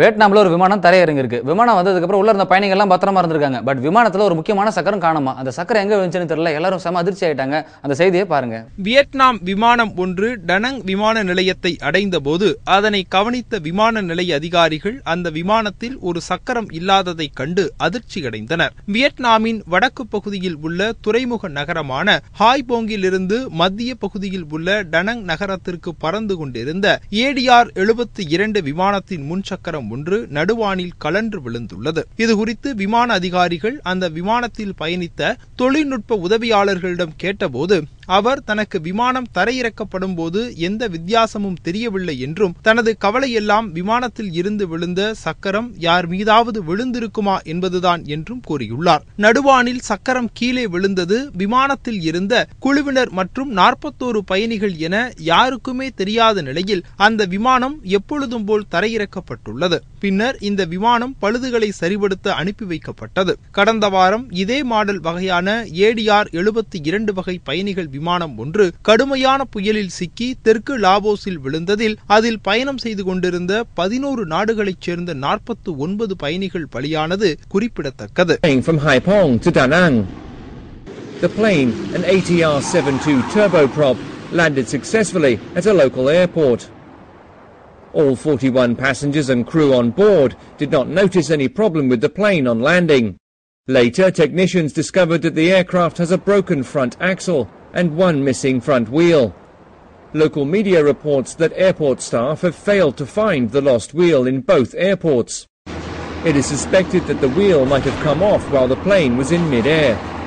வியட்நாமில் ஒரு விமானம் தரையிறங்கிருக்கு விமானம் வந்ததுக்கப்புறம் உள்ள இருந்த பயணிகள்லாம் பத்திரமா இருந்திருக்காங்க பட் விமானத்தில் ஒரு முக்கியமான சக்கரம் காணமா அந்த சக்கரம் எங்கே வந்துச்சுன்னு தெரியல எல்லாரும் செம அதிர்ச்சி ஆயிட்டாங்க அந்த செய்தியை பாருங்க வியட்நாம் விமானம் ஒன்று டனங் விமான நிலையத்தை அடைந்த போது அதனை கவனித்த விமான நிலைய அதிகாரிகள் அந்த விமானத்தில் ஒரு சக்கரம் இல்லாததை கண்டு அதிர்ச்சி அடைந்தனர் வியட்நாமின் வடக்கு பகுதியில் உள்ள துறைமுக நகரமான ஹாய்போங்கில் இருந்து மத்திய பகுதியில் உள்ள டனங் நகரத்திற்கு பறந்து கொண்டிருந்த ஏடிஆர் எழுபத்தி இரண்டு விமானத்தின் சக்கரம் விமானம் ஒன்று நடுவானில் கலன்று விழுந்துள்ளது இதுகுறித்து விமான அதிகாரிகள் அந்த விமானத்தில் பயணித்த தொழில்நுட்ப உதவியாளர்களிடம் கேட்டபோது அவர் தனக்கு விமானம் தரையிறக்கப்படும் போது எந்த வித்தியாசமும் தெரியவில்லை என்றும் தனது கவலையெல்லாம் விமானத்தில் இருந்து விழுந்த சக்கரம் யார் மீதாவது விழுந்திருக்குமா என்பதுதான் என்றும் கூறியுள்ளார் நடுவானில் சக்கரம் கீழே விழுந்தது விமானத்தில் இருந்த குழுவினர் மற்றும் நாற்பத்தோரு பயணிகள் என யாருக்குமே தெரியாத நிலையில் அந்த விமானம் எப்பொழுதும் போல் தரையிறக்கப்பட்டுள்ளது பின்னர் இந்த விமானம் பழுதுகளை சரிபடுத்த அனுப்பி வைக்கப்பட்டது கடந்த வாரம் இதே மாடல் வகையான ஏடிஆர் எழுபத்தி இரண்டு வகை பயணிகள் விமானம் ஒன்று கடுமையான புயலில் சிக்கி தெற்கு விழுந்ததில் அதில் பயணம் செய்து கொண்டிருந்த பதினோரு நாடுகளைச் சேர்ந்த நாற்பத்து ஒன்பது பயணிகள் பலியானது குறிப்பிடத்தக்கது The plane, an ATR 72 turboprop, landed successfully at a local airport. All 41 passengers and crew on board did not notice any problem with the plane on landing. Later, technicians discovered that the aircraft has a broken front axle and one missing front wheel. Local media reports that airport staff have failed to find the lost wheel in both airports. It is suspected that the wheel might have come off while the plane was in midair.